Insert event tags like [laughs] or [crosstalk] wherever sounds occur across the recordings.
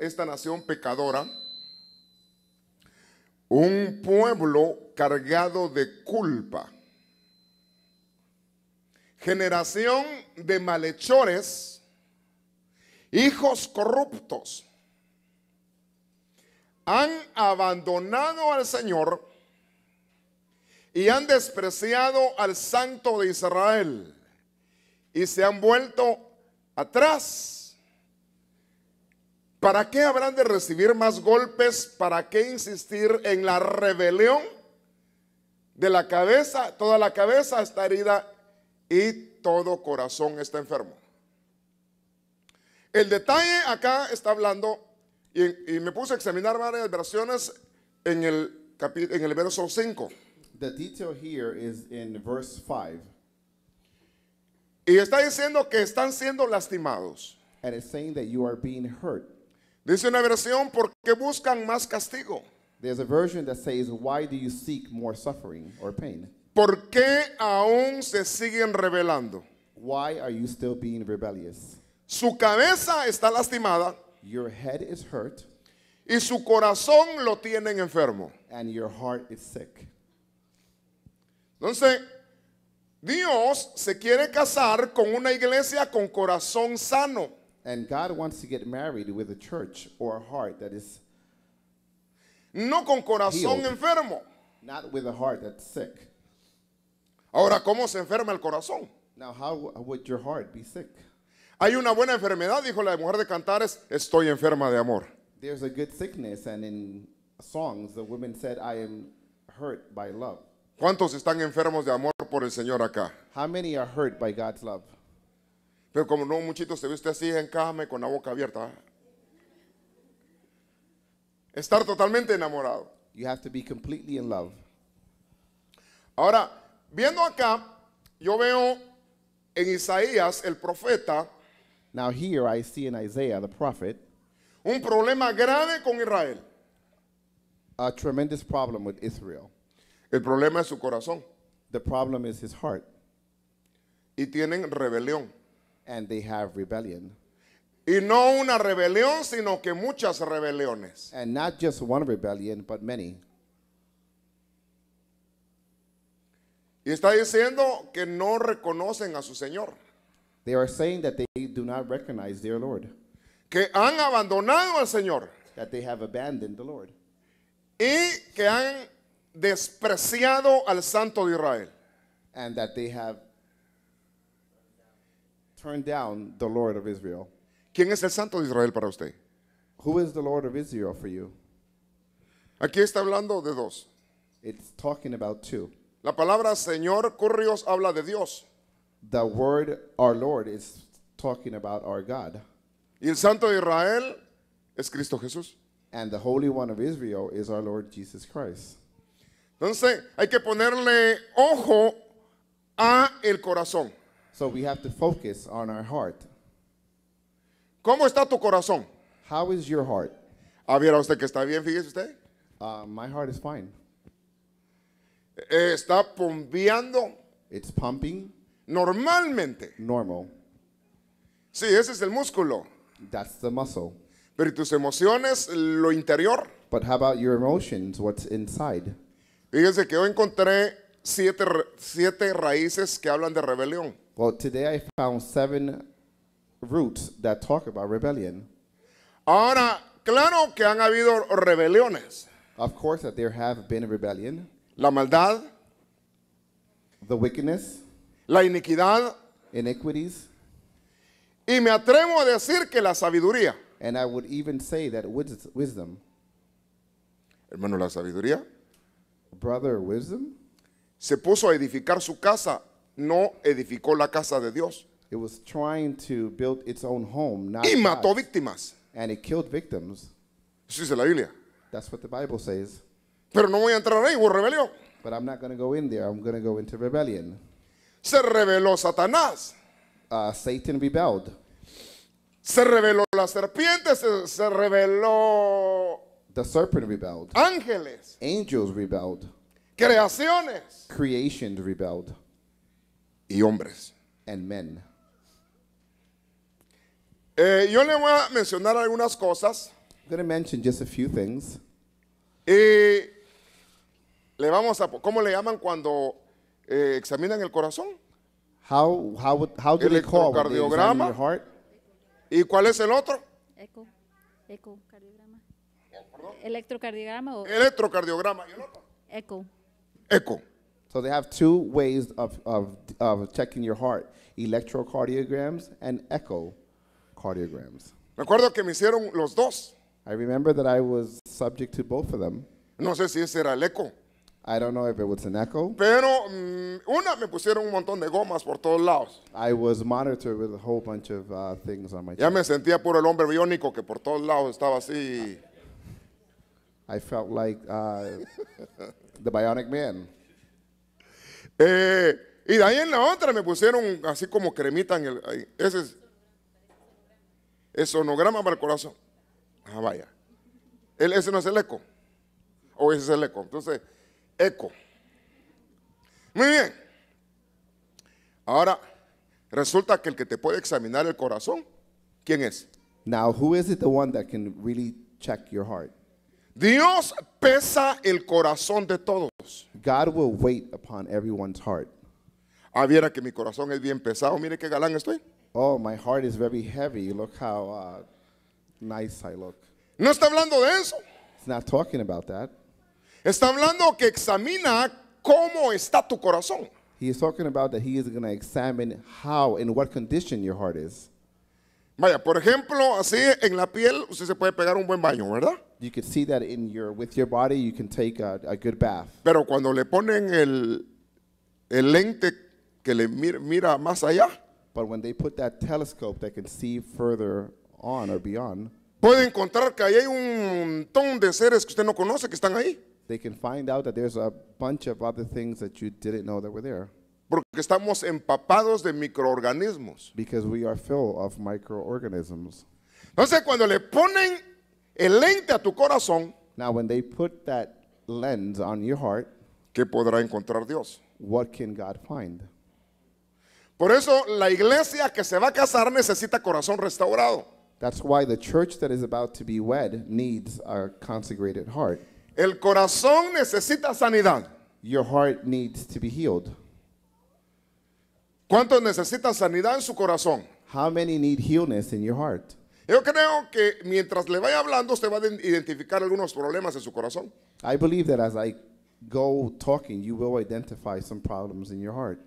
esta nación pecadora, un pueblo cargado de culpa, generación de malhechores, hijos corruptos, han abandonado al Señor y han despreciado al Santo de Israel y se han vuelto atrás ¿Para qué habrán de recibir más golpes? ¿Para qué insistir en la rebelión? De la cabeza, toda la cabeza está herida y todo corazón está enfermo. El detalle acá está hablando, y, me puse a examinar varias versiones en el, en el verso 5. The is Y está diciendo que están siendo lastimados. saying that you are being hurt. Dice una versión, porque buscan más castigo? There's a version that says, Why do you seek more suffering or pain? ¿Por qué aún se siguen rebelando? Why are you still being rebellious? Su cabeza está lastimada Your head is hurt y su corazón lo tienen enfermo. and your heart is sick. Entonces, Dios se quiere casar con una iglesia con corazón sano. And God wants to get married with a church or a heart that is no con corazón healed, enfermo. Not with a heart that's sick. Ahora, ¿cómo se enferma el corazón? Now, how would your heart be sick? Hay una buena enfermedad, dijo la mujer de Cantares, estoy enferma de amor. There's a good sickness and in songs the women said I am hurt by love. ¿Cuántos están enfermos de amor por el Señor acá? How many are hurt by God's love? Pero como no, muchito se viste así en cama con la boca abierta. Estar totalmente enamorado. You have to be completely in love. Ahora, viendo acá, yo veo en Isaías el profeta. Now here I see in Isaiah the prophet. Un problema grave con Israel. A tremendous problem with Israel. El problema es su corazón. The problem is his heart. Y tienen rebelión. and they have rebellion. Y no una rebelión, sino que muchas rebeliones. And not just one rebellion, but many. Y está diciendo que no reconocen a su Señor. They are saying that they do not recognize their Lord. Que han abandonado al Señor. That they have abandoned the Lord. Y que han despreciado al Santo de Israel. And that they have turned down the Lord of Israel. ¿Quién es el santo de Israel para usted? Who is the Lord of Israel for you? Aquí está hablando de dos. It's talking about two. La palabra Señor Currios habla de Dios. The word our Lord is talking about our God. Y el santo de Israel es Cristo Jesús. And the Holy One of Israel is our Lord Jesus Christ. Entonces, hay que ponerle ojo a el corazón. So we have to focus on our heart. ¿Cómo está tu corazón? How is your heart? Ah, viera usted que está bien, fíjese usted. Uh, my heart is fine. Eh, está pompeando It's pumping normalmente. normal. Sí, ese es el músculo. That's the muscle. Pero tus emociones, lo interior. But how about your emotions? What's inside? Fíjese que yo encontré siete, siete raíces que hablan de rebelión. Well, today I found seven roots that talk about rebellion. Ahora, claro que han habido rebeliones. Of course that there have been rebellion. La maldad. The wickedness. La iniquidad. Iniquities. Y me atrevo a decir que la sabiduría. And I would even say that wisdom. Hermano, la sabiduría. Brother, wisdom se puso a edificar su casa, no edificó la casa de Dios. It was trying to build its own home, not Y mató God's. víctimas. And it killed victims. Eso dice la Biblia. That's what the Bible says. Pero no voy a entrar ahí, hubo rebelión. But I'm not going to go in there. I'm going to go into rebellion. Se rebeló Satanás. Uh, Satan rebelled. Se rebeló la serpiente, se, se rebeló The serpent rebelled. ángeles. Angels rebelled. Creaciones. Creation rebelled. Y hombres. And men. Eh, yo le voy a mencionar algunas cosas. I'm going to mention just a few things. Y le vamos a, ¿cómo le llaman cuando eh, examinan el corazón? How, how, how do they call it? Electrocardiograma. ¿Y cuál es el otro? Eco, ECO. ¿Perdón? Electrocardiograma o electrocardiograma y el Eco. echo. So they have two ways of, of, of checking your heart, electrocardiograms and echocardiograms. Recuerdo que me hicieron los dos. I remember that I was subject to both of them. No sé si ese era el eco. I don't know if it was an echo. Pero um, una me pusieron un montón de gomas por todos lados. I was monitored with a whole bunch of uh, things on my. Ya chest. me sentía el hombre biónico que por todos lados estaba así. I felt like uh, The Bionic Man. Eh, y de ahí en la otra me pusieron así como cremita en el. Ese es. El sonograma para el corazón. Ah, vaya. El, ese no es el eco. O ese es el eco. Entonces, eco. Muy bien. Ahora, resulta que el que te puede examinar el corazón, ¿quién es? Now, who is it the one that can really check your heart? Dios pesa el corazón de todos. God will wait upon everyone's heart. Ah, viera que mi corazón es bien pesado. Mire qué galán estoy. Oh, my heart is very heavy. Look how uh, nice I look. No está hablando de eso. It's not talking about that. Está hablando que examina cómo está tu corazón. He is talking about that he is going to examine how and what condition your heart is. Vaya, por ejemplo, así en la piel usted se puede pegar un buen baño, ¿verdad? You can see that in your, with your body, you can take a, a good bath. Pero cuando le ponen el, el lente que le mira, mira más allá, But when they put that telescope that can see further on or beyond, puede encontrar que ahí hay un montón de seres que usted no conoce que están ahí. they can find out that there's a bunch of other things that you didn't know that were there Porque estamos empapados de microorganismos. because we are full of microorganisms. Entonces, cuando le ponen el lente a tu corazón, Now, when they put that lens on your heart, ¿qué podrá encontrar Dios? what can God find? Por eso la iglesia que se va a casar necesita corazón restaurado. That's why the church that is about to be wed needs a consecrated heart. El corazón necesita sanidad. Your heart needs to be healed. ¿Cuántos necesitan sanidad en su corazón? How many need healness in your heart? Yo creo que mientras le vaya hablando, usted va a identificar algunos problemas en su corazón. I believe that as I go talking, you will identify some problems in your heart.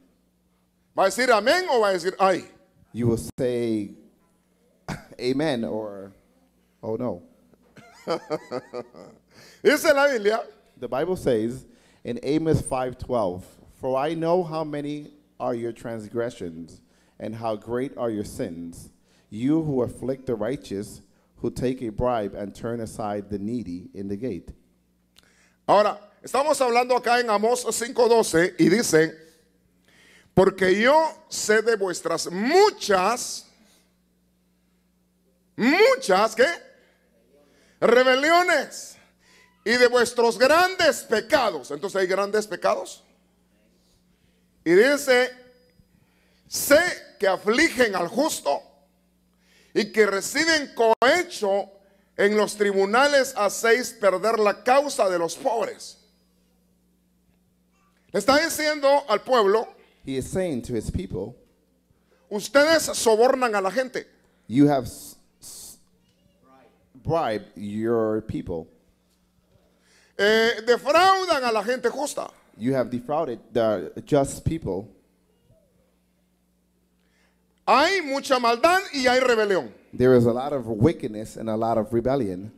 ¿Va a decir amén o va a decir ay? You will say [laughs] amen or oh no. [laughs] Dice la Biblia. The Bible says in Amos 5:12, "For I know how many are your transgressions and how great are your sins." you who afflict the righteous, who take a bribe and turn aside the needy in the gate. Ahora, estamos hablando acá en Amós 5:12 y dice, porque yo sé de vuestras muchas, muchas, ¿qué? Rebeliones y de vuestros grandes pecados. Entonces hay grandes pecados. Y dice, sé que afligen al justo y que reciben cohecho en los tribunales hacéis perder la causa de los pobres. Le está diciendo al pueblo, He is saying to his people, ustedes sobornan a la gente. You have bribed your people. Eh, defraudan a la gente justa. You have defrauded the just people. Hay mucha maldad y hay rebelión. There is a lot of wickedness and a lot of rebellion.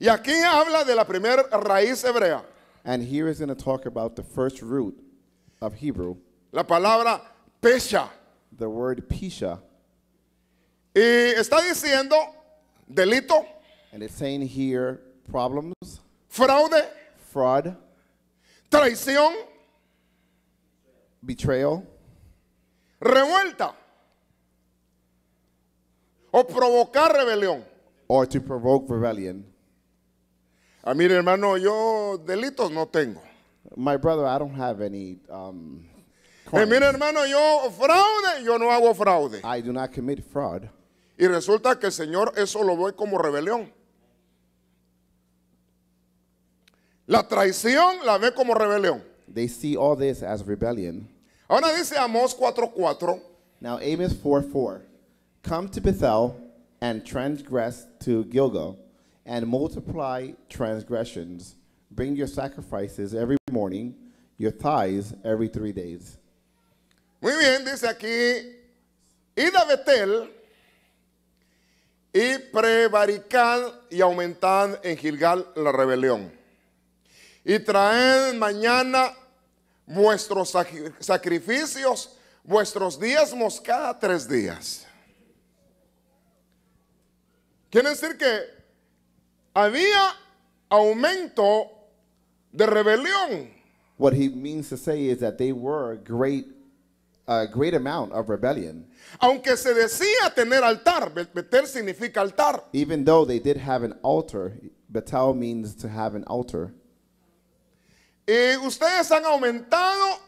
Y aquí habla de la primera raíz hebrea. And here is going to talk about the first root of Hebrew. La palabra pesha. The word pesha. Y está diciendo delito. And it's saying here problems. Fraude. Fraud. Traición. Betrayal. Revuelta o provocar rebelión. Or to provoke rebellion. Ah, mire, hermano, yo delitos no tengo. My brother, I don't have any. Um, eh, mire, hermano, yo fraude, yo no hago fraude. I do not commit fraud. Y resulta que el Señor eso lo ve como rebelión. La traición la ve como rebelión. They see all this as rebellion. Ahora dice Amos 4:4. Now Amos 4:4. Come to Bethel and transgress to Gilgal and multiply transgressions. Bring your sacrifices every morning, your tithes every three days. Muy bien, dice aquí, id a Betel y prevaricad y aumentad en Gilgal la rebelión. Y traed mañana vuestros sacrificios, vuestros diezmos cada tres días. Quiere decir que había aumento de rebelión. What he means to say is that they were a great a great amount of rebellion. Aunque se decía tener altar, betel significa altar. Even though they did have an altar, betel means to have an altar. Y ustedes han aumentado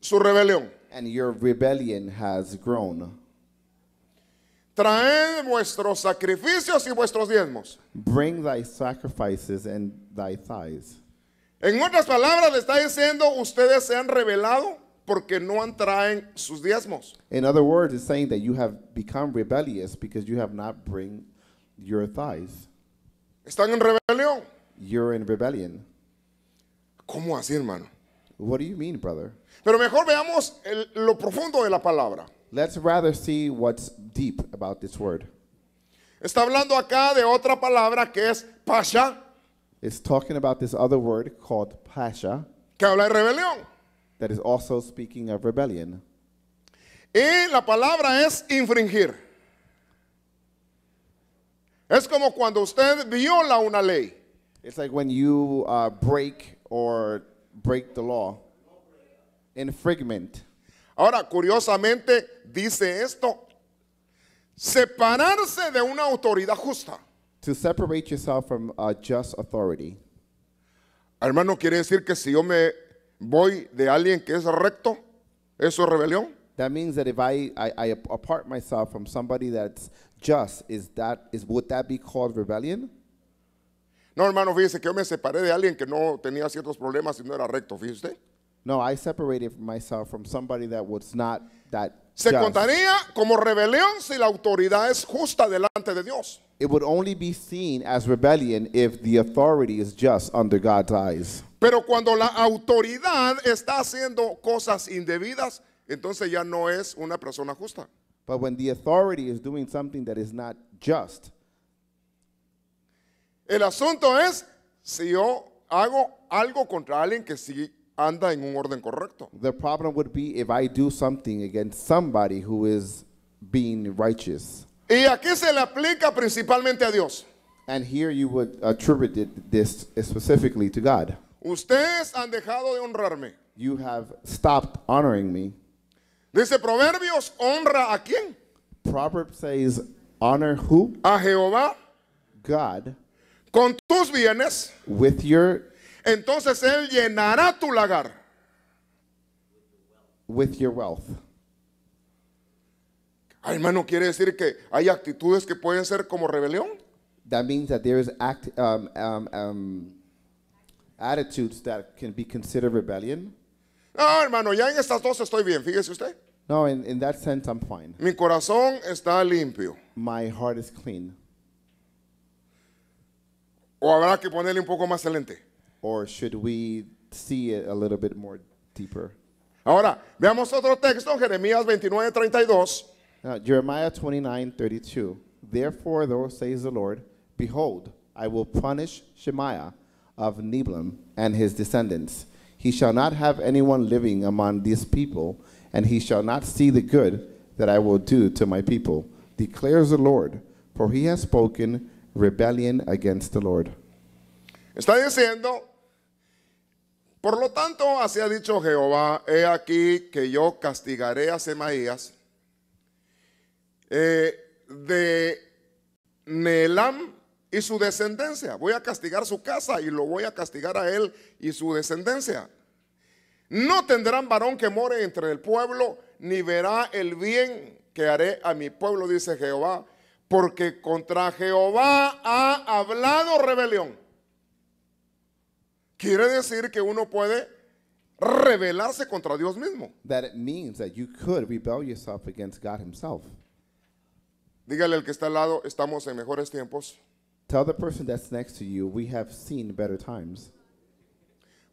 su rebelión. And your rebellion has grown. Traed vuestros sacrificios y vuestros diezmos. Bring thy sacrifices and thy tithes. En otras palabras, le está diciendo, ustedes se han rebelado porque no han traen sus diezmos. In other words, it's saying that you have become rebellious because you have not bring your tithes. Están en rebelión. You're in rebellion. ¿Cómo así, hermano? What do you mean, brother? Pero mejor veamos el, lo profundo de la palabra. Let's rather see what's deep about this word. Está hablando acá de otra palabra que es pasha, It's talking about this other word called pasha que habla de rebelión. that is also speaking of rebellion. Y la palabra es infringir. Es como cuando usted viola una ley. It's like when you uh, break or break the law. Infringement. Ahora, curiosamente, dice esto. Separarse de una autoridad justa. To separate yourself from a uh, just authority. Hermano, quiere decir que si yo me voy de alguien que es recto, eso es rebelión. That means that if I, I, I apart myself from somebody that's just, is that is would that be called rebellion? No, hermano, fíjese que yo me separé de alguien que no tenía ciertos problemas y no era recto, fíjese no, I separated myself from somebody that was not that Se contaría como rebelión si la autoridad es justa delante de Dios. It would only be seen as rebellion if the authority is just under God's eyes. Pero cuando la autoridad está haciendo cosas indebidas, entonces ya no es una persona justa. But when the authority is doing something that is not just, El asunto es si yo hago algo contra alguien que sí anda en un orden correcto. The problem would be if I do something against somebody who is being righteous. Y aquí se le aplica principalmente a Dios. And here you would attribute this specifically to God. Ustedes han dejado de honrarme. You have stopped honoring me. Dice Proverbios, honra a quién? Proverbs says, honor who? A Jehová. God. Con tus bienes. With your entonces Él llenará tu lagar. With your wealth. Ah, hermano, quiere decir que hay actitudes que pueden ser como rebelión. That means that there is act, um, um, um, attitudes that can be considered rebellion. No, ah, hermano, ya en estas dos estoy bien, fíjese usted. No, in, in that sense I'm fine. Mi corazón está limpio. My heart is clean. O habrá que ponerle un poco más el lente. or should we see it a little bit more deeper? Ahora, veamos otro texto, Jeremías 29, 32. Now, Jeremiah 29, 32. Therefore, thus says the Lord, Behold, I will punish Shemaiah of Neblam and his descendants. He shall not have anyone living among these people, and he shall not see the good that I will do to my people, declares the Lord, for he has spoken rebellion against the Lord. Está diciendo, Por lo tanto, así ha dicho Jehová, he aquí que yo castigaré a Semaías eh, de Neelam y su descendencia. Voy a castigar su casa y lo voy a castigar a él y su descendencia. No tendrán varón que more entre el pueblo, ni verá el bien que haré a mi pueblo, dice Jehová, porque contra Jehová ha hablado rebelión. Quiere decir que uno puede rebelarse contra Dios mismo. That it means that you could rebel yourself against God Himself. Dígale al que está al lado, estamos en mejores tiempos. Tell the person that's next to you, we have seen better times.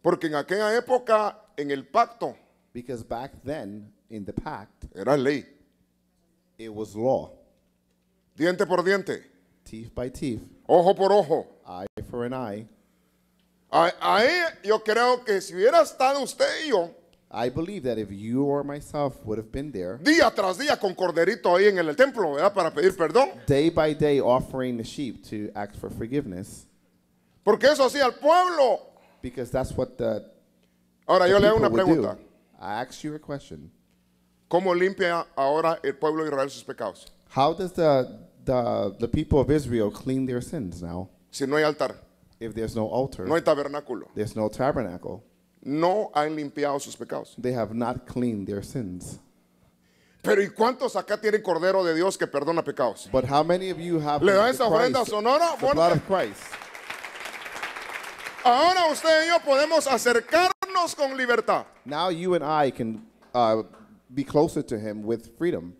Porque en aquella época, en el pacto, Because back then, in the pact, era ley. It was law. Diente por diente. Teeth by teeth. Ojo por ojo. Eye for an eye. Ahí yo creo que si hubiera estado usted y yo, I believe that if you or myself would have been there, día tras día con corderito ahí en el templo, ¿verdad? Para pedir perdón. day by day offering the sheep to ask for forgiveness, Porque eso hacía el pueblo. because that's what the, Ahora the yo le hago una pregunta. I ask you a question. ¿Cómo limpia ahora el pueblo de Israel sus pecados? How does the, the, the people of Israel clean their sins now? Si no hay altar if there's no altar, no hay tabernáculo, there's no tabernacle, no han limpiado sus pecados. they have not cleaned their sins. Pero ¿y cuántos acá tienen Cordero de Dios que perdona pecados? But how many of you have ¿Le dan esa ofrenda Christ, sonora? the Bueno, of Christ? ahora usted y yo podemos acercarnos con libertad. Now you and I can uh, be closer to Him with freedom.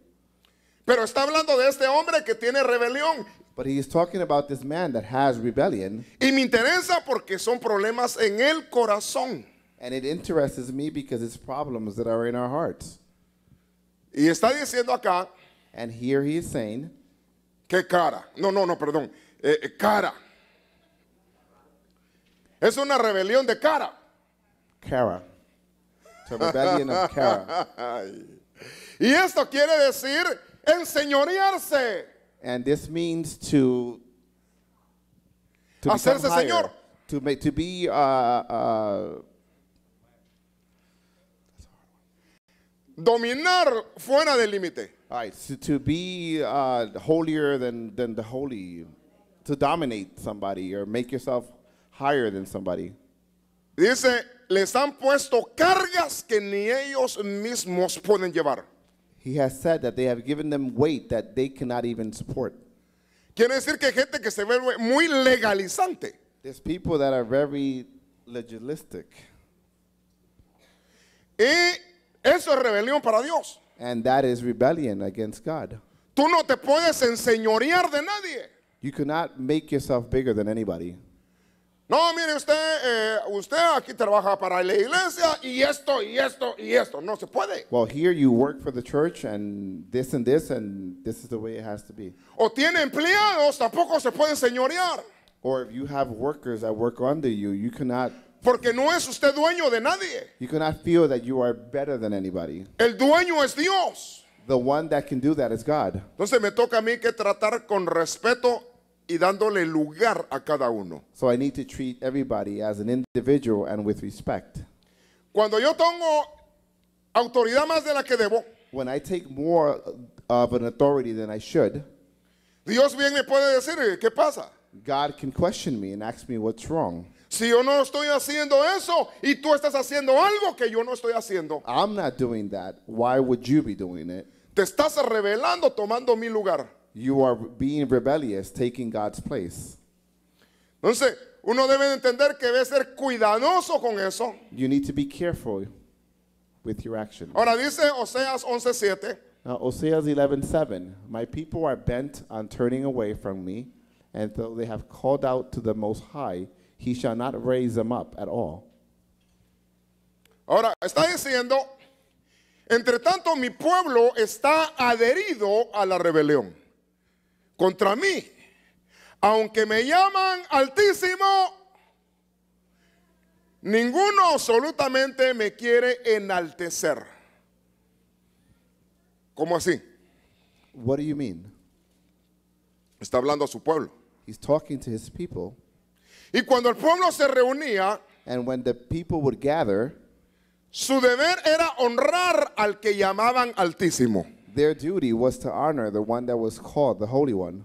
Pero está hablando de este hombre que tiene rebelión But he is talking about this man that has rebellion. Y me interesa porque son problemas en el corazón. And it interests me because it's problems that are in our hearts. Y está diciendo acá. And here he is saying. ¿Qué cara? No, no, no, perdón. Eh, eh, cara. Es una rebelión de cara. Cara. The rebellion of [laughs] cara. y esto quiere decir enseñorearse. And this means to, to hacerse higher, Señor. To, make, to be. Uh, uh, Dominar fuera del límite. All right, so to be uh, holier than, than the holy, to dominate somebody or make yourself higher than somebody. Dice, les han puesto cargas que ni ellos mismos pueden llevar. He has said that they have given them weight that they cannot even support. Quiere decir que gente que se ve muy legalizante. There's people that are very legalistic. Y eso es rebelión para Dios. And that is rebellion against God. Tú no te puedes enseñorear de nadie. You cannot make yourself bigger than anybody. No, mire usted, eh, usted aquí trabaja para la iglesia y esto y esto y esto. No se puede. Well, here you work for the church and this and this and this is the way it has to be. O tiene empleados, tampoco se puede señorear. Or if you have workers that work under you, you cannot Porque no es usted dueño de nadie. You cannot feel that you are better than anybody. El dueño es Dios. The one that can do that is God. Entonces me toca a mí que tratar con respeto y dándole lugar a cada uno. Cuando yo tengo autoridad más de la que debo, Dios bien me puede decir, ¿qué pasa? Si yo no estoy haciendo eso y tú estás haciendo algo que yo no estoy haciendo, te estás revelando tomando mi lugar. you are being rebellious, taking God's place. Entonces, uno debe entender que debe ser cuidadoso con eso. You need to be careful with your actions. Ahora dice Oseas 11:7. Now, Oseas 11:7, my people are bent on turning away from me, and though they have called out to the Most High, he shall not raise them up at all. Ahora está diciendo, entre tanto mi pueblo está adherido a la rebelión. contra mí. Aunque me llaman altísimo, ninguno absolutamente me quiere enaltecer. ¿Cómo así? What do you mean? Está hablando a su pueblo. He's talking to his people. Y cuando el pueblo se reunía, and when the people would gather, su deber era honrar al que llamaban altísimo. their duty was to honor the one that was called, the Holy One.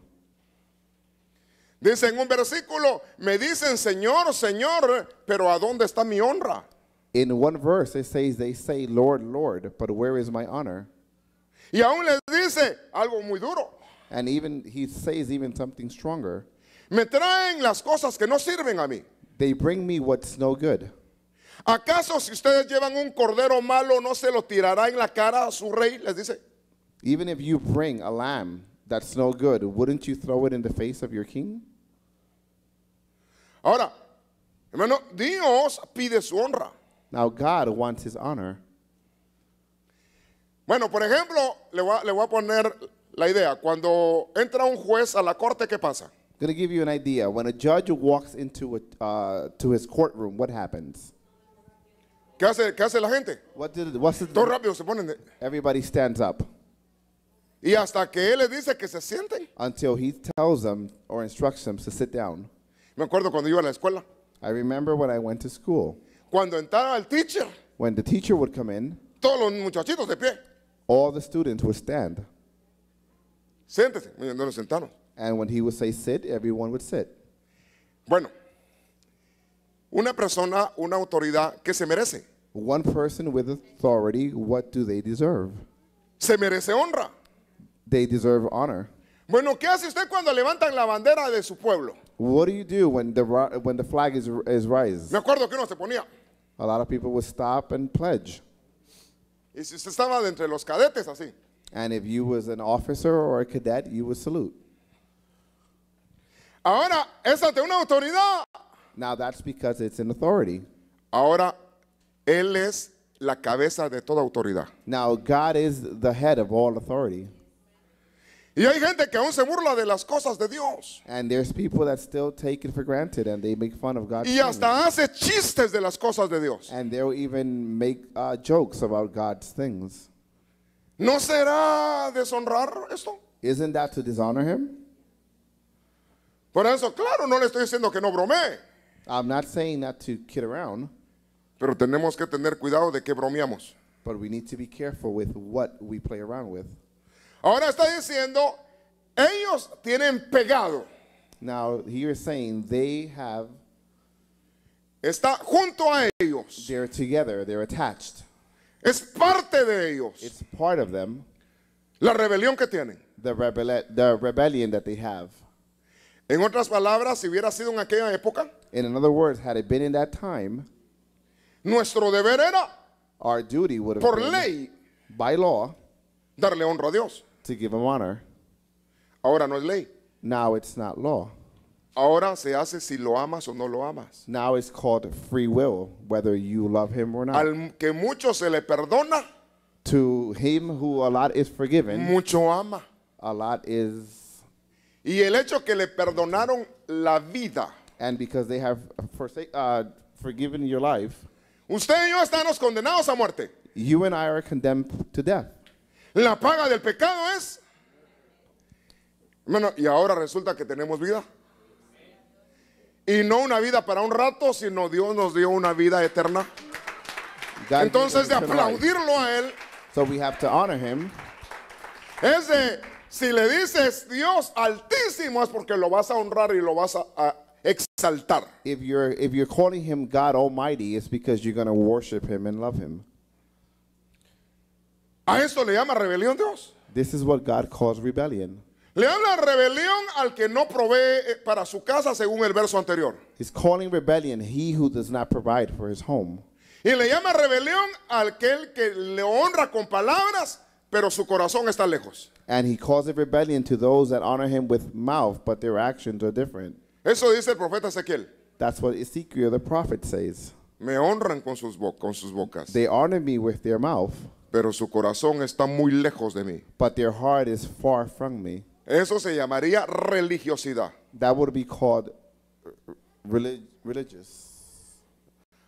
Dice en un versículo, me dicen Señor, Señor, pero ¿a dónde está mi honra? In one verse it says they say Lord, Lord, but where is my honor? Y aún les dice algo muy duro. And even he says even something stronger. Me traen las cosas que no sirven a mí. They bring me what's no good. ¿Acaso si ustedes llevan un cordero malo no se lo tirará en la cara a su rey? Les dice. Even if you bring a lamb that's no good, wouldn't you throw it in the face of your king? Ahora, hermano, Dios pide su honra. Now God wants his honor. Bueno, por ejemplo, le voy, a, le voy a poner la idea. Cuando entra un juez a la corte, ¿qué pasa? I'm going to give you an idea. When a judge walks into a, uh, to his courtroom, what happens? ¿Qué hace, qué hace la gente? What did, what's the, Todo rápido se ponen. De... Everybody stands up. Y hasta que él les dice que se sienten. until he tells them or instructs them to sit down. Me acuerdo cuando iba a la escuela, I remember when I went to school, cuando entraba el teacher, when the teacher would come in, todos los muchachitos de pie. all the students would stand. Siéntese. Miren, no nos sentaron. And when he would say sit, everyone would sit. Bueno, una persona, una autoridad que se merece. One person with authority, what do they deserve? Se merece honra. they deserve honor. Bueno, ¿qué hace usted cuando levantan la bandera de su pueblo? What do you do when the when the flag is is raised? Me acuerdo que uno se ponía. A lot of people would stop and pledge. Y si usted estaba de entre los cadetes así. And if you was an officer or a cadet, you would salute. Ahora es ante una autoridad. Now that's because it's an authority. Ahora él es la cabeza de toda autoridad. Now God is the head of all authority. Y hay gente que aún se burla de las cosas de Dios. And there's people that still take it for granted and they make fun of God's Y hasta hace chistes de las cosas de Dios. And they'll even make uh, jokes about God's things. ¿No será deshonrar esto? Isn't that to dishonor him? Por eso, claro, no le estoy diciendo que no bromee. I'm not saying that to kid around. Pero tenemos que tener cuidado de qué bromeamos. But we need to be careful with what we play around with. Ahora está diciendo, ellos tienen pegado. Now he is saying they have está junto a ellos. They're together, they're attached. Es parte de ellos. It's part of them. La rebelión que tienen. The, rebel the rebellion that they have. En otras palabras, si hubiera sido en aquella época, in another words, had it been in that time, nuestro deber era, our duty would have por been, ley, by law, darle honra a Dios. to give him honor. Ahora no es ley. Now it's not law. Ahora se hace si lo amas o no lo amas. Now it's called free will, whether you love him or not. Al que mucho se le perdona, To him who a lot is forgiven, mucho ama. a lot is, Y el hecho que le perdonaron la vida. and because they have forsake, uh, forgiven your life, Usted y yo estamos condenados a muerte. you and I are condemned to death. La paga del pecado es. Bueno, y ahora resulta que tenemos vida. Y no una vida para un rato, sino Dios nos dio una vida eterna. Entonces de aplaudirlo a él. So we have to honor him. si le dices Dios altísimo es porque lo vas a honrar y lo vas a, exaltar. If you're if you're calling him God Almighty, it's because you're going to worship him and love him. ¿A esto le llama rebelión Dios? This is what God calls rebellion. Le habla rebelión al que no provee eh, para su casa según el verso anterior. He's calling rebellion he who does not provide for his home. Y le llama rebelión al que que le honra con palabras, pero su corazón está lejos. And he calls it rebellion to those that honor him with mouth, but their actions are different. Eso dice el profeta Ezequiel. That's what Ezekiel the prophet says. Me honran con sus, bo con sus bocas. They honor me with their mouth pero su corazón está muy lejos de mí. but Eso se llamaría religiosidad. That would be called uh, religious.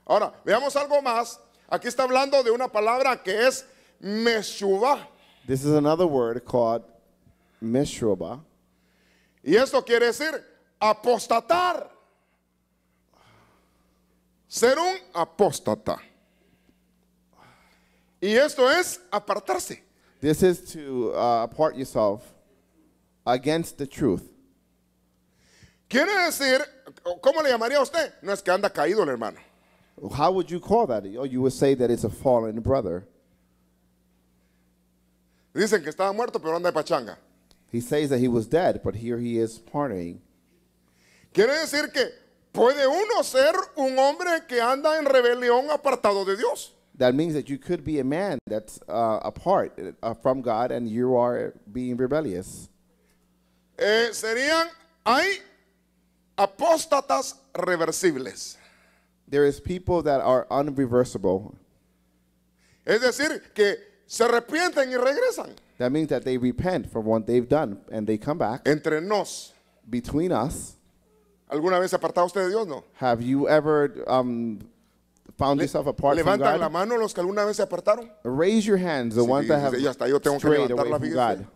Ahora, veamos algo más. Aquí está hablando de una palabra que es meshuva. This is another word called Y esto quiere decir apostatar. Ser un apóstata. Y esto es apartarse. This is to uh, apart yourself against the truth. Quiere decir, ¿cómo le llamaría usted? No es que anda caído el hermano. How would you call that? Oh, you would say that it's a fallen brother. Dicen que estaba muerto, pero anda de pachanga. He says that he was dead, but here he is partying. Quiere decir que puede uno ser un hombre que anda en rebelión apartado de Dios. that means that you could be a man that's uh, apart uh, from God and you are being rebellious. Eh, serían, hay apóstatas reversibles. There is people that are unreversible. Es decir, que se arrepienten y regresan. That means that they repent from what they've done and they come back. Entre nos. Between us. ¿Alguna vez apartado usted de Dios, no? Have you ever um, found Le, yourself apart from God? la mano los que alguna vez se apartaron. Raise your hands, the sí, ones that have y hasta yo tengo que levantar away la from God.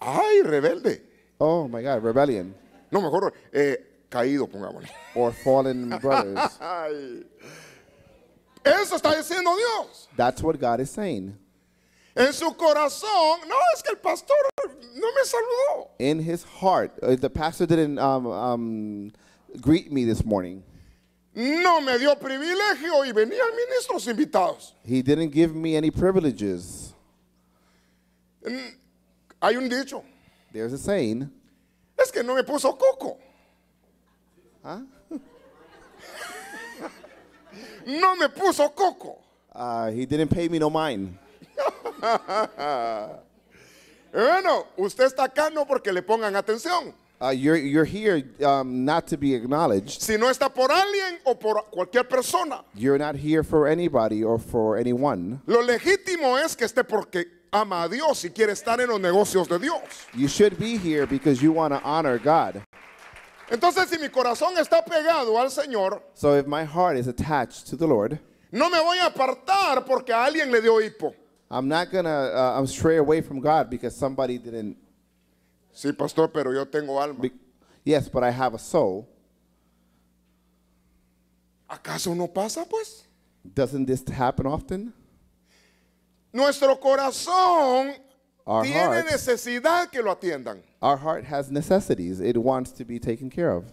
Ay, rebelde. Oh my God, rebellion No, mejor eh, caído, pongámosle. or fallen brothers. [laughs] Ay. Eso está diciendo Dios. That's what God is saying. En su corazón, no, es que el pastor no me saludó. In his heart, uh, the pastor didn't um, um, greet me this morning. No me dio privilegio y venían ministros invitados. He didn't give me any privileges. Hay un dicho. There's a saying. Es que no me puso coco. [laughs] no me puso coco. Ah, he didn't pay me no mind. [laughs] bueno, usted está acá no porque le pongan atención. Uh, you're, you're here um, not to be acknowledged. Si no está por alguien o por cualquier persona. You're not here for anybody or for anyone. Lo legítimo es que esté porque ama a Dios y quiere estar en los negocios de Dios. You should be here because you want to honor God. Entonces, si mi corazón está pegado al Señor, So if my heart is attached to the Lord, no me voy a apartar porque a alguien le dio hipo. I'm not gonna uh, I'm stray away from God because somebody didn't Sí, pastor, pero yo tengo alma. yes, but I have a soul. ¿Acaso no pasa pues? Doesn't this happen often? Nuestro corazón tiene necesidad que lo atiendan. our heart has necessities. It wants to be taken care of.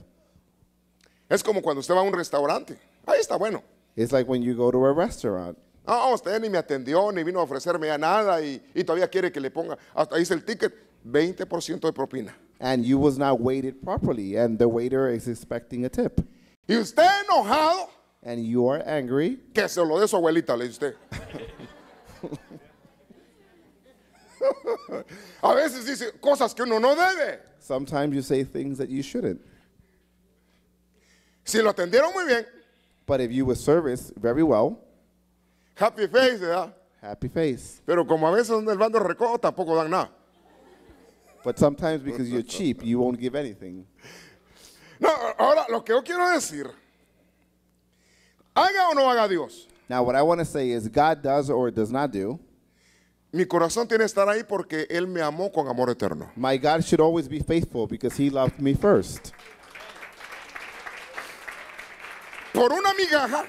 Es como cuando usted va a un restaurante. Ahí está bueno. It's like when you go to a restaurant. Ah, usted ni me atendió, ni vino a ofrecerme nada y, y todavía quiere que le ponga. Hasta hice el ticket. 20% de propina. And you was not weighted properly, and the waiter is expecting a tip. Y usted enojado. And you are angry. Que se lo dé su abuelita, le dice usted. [laughs] A veces dice cosas que uno no debe. Sometimes you say things that you shouldn't. Si lo atendieron muy bien. But if you were serviced very well. Happy face, ¿verdad? Happy face. Pero como a veces en el bando recodo tampoco dan nada. But sometimes because you're cheap, you won't give anything. No, ahora lo que yo quiero decir, haga o no haga Dios. Now what I want to say is God does or does not do. Mi corazón tiene que estar ahí porque él me amó con amor eterno. My God should always be faithful because he loved me first. Por una migaja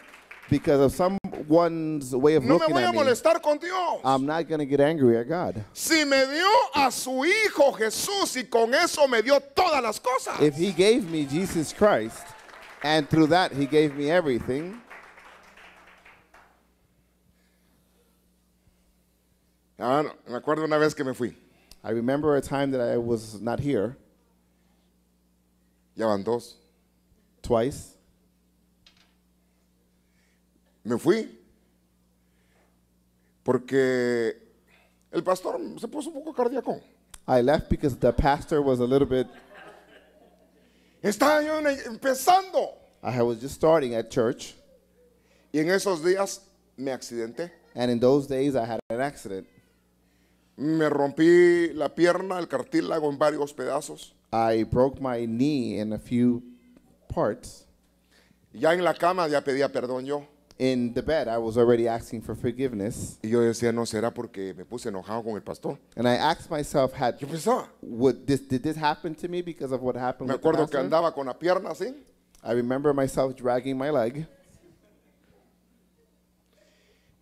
because of someone's way of no looking me voy a at me, con Dios. I'm not going to get angry at God. Si me dio a su Hijo Jesús y con eso me dio todas las cosas. If He gave me Jesus Christ, and through that He gave me everything, Ah, no, me acuerdo una vez que me fui. I remember a time that I was not here Ya van dos. twice. me fui. Porque el pastor se puso un poco cardíaco. I left because the pastor was a little bit. Estaba yo empezando. I was just starting at church. Y en esos días me accidenté. And in those days I had an accident. Me rompí la pierna, el cartílago en varios pedazos. I broke my knee in a few parts. Ya en la cama ya pedía perdón yo. in the bed, I was already asking for forgiveness. Y yo decía, no será porque me puse enojado con el pastor. And I asked myself, had would this, did this happen to me because of what happened me with the que andaba con la pierna así I remember myself dragging my leg,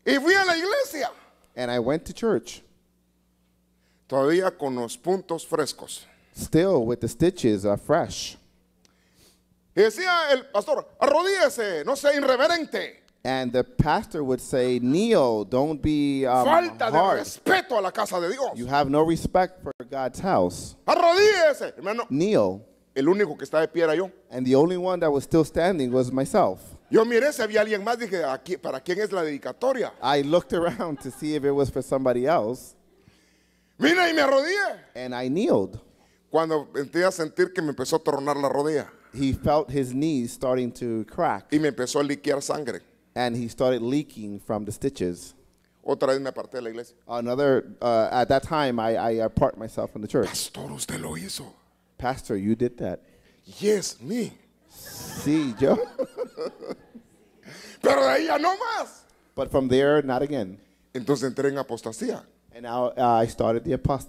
y fui a la iglesia and I went to church, todavía con los puntos frescos. still with the stitches are fresh. Y decía el pastor, arrodíese, no sea irreverente. And the pastor would say, Neil, don't be um, Falta de hard. respeto a la casa de Dios. You have no respect for God's house. Arrodíese, hermano. Neil. El único que está de pie era yo. And the only one that was still standing was myself. Yo miré si había alguien más, dije, ¿a ¿para quién es la dedicatoria? I looked around to see if it was for somebody else, Mira y me arrodíe. and I kneeled. Cuando empecé a sentir que me empezó a tornar la rodilla He felt his knees starting to crack, y me empezó a liquear sangre and he started leaking from the stitches. Otra vez me aparté de la iglesia. Another, uh, at that time, I, I uh, parted myself from the church. Pastor, usted lo hizo. Pastor, you did that. Yes, me. Si, yo. [laughs] Pero de ella no más. But from there, not again. Entonces entré en apostasía. And now uh, I started the apost.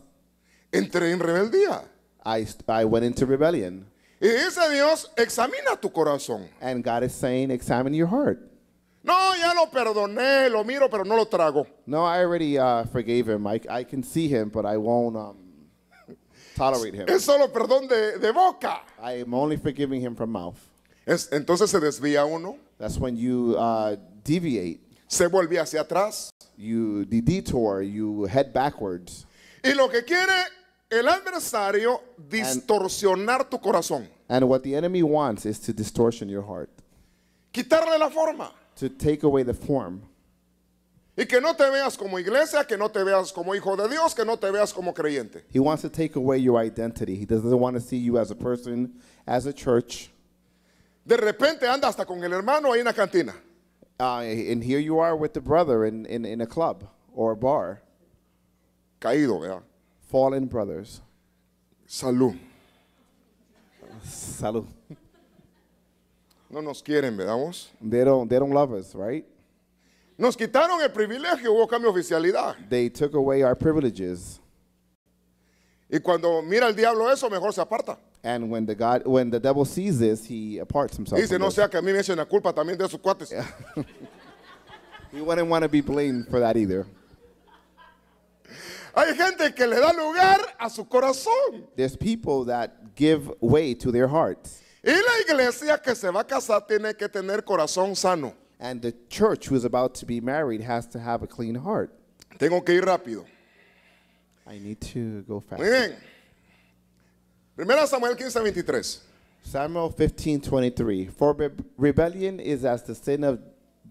Entré en rebeldía. I, I went into rebellion. Y dice Dios, examina tu corazón. And God is saying, examine your heart. No, ya lo perdoné, lo miro, pero no lo trago. No, I already uh, forgave him. I, I can see him, but I won't um, tolerate him. Es solo perdón de, de boca. I am only forgiving him from mouth. Es, entonces se desvía uno, That's when you uh, deviate. se vuelve hacia atrás. You de- detour. You head backwards. Y lo que quiere el adversario, distorsionar tu corazón. And what the enemy wants is to distortion your heart, Quitarle la forma. to take away the form. Y que no te veas como iglesia, que no te veas como hijo de Dios, que no te veas como creyente. He wants to take away your identity. He doesn't want to see you as a person, as a church. De repente anda hasta con el hermano ahí en la cantina. Uh, and here you are with the brother in, in, in a club or a bar. Caído, ¿verdad? Fallen brothers. Salud. Salud. [laughs] No nos quieren, ¿verdad They don't, they don't love us, right? Nos quitaron el privilegio, hubo cambio de oficialidad. They took away our privileges. Y cuando mira el diablo eso, mejor se aparta. And when the God, when the devil sees this, he aparts himself. Dice, no sea que a mí me echen la culpa también de sus cuates. [laughs] he wouldn't want to be blamed for that either. Hay gente que le da lugar a su corazón. There's people that give way to their hearts. Y la iglesia que se va a casar tiene que tener corazón sano. And the church who is about to be married has to have a clean heart. Tengo que ir rápido. I need to go fast. Muy bien. Primera Samuel 15:23. Samuel 15:23. For rebellion is as the sin of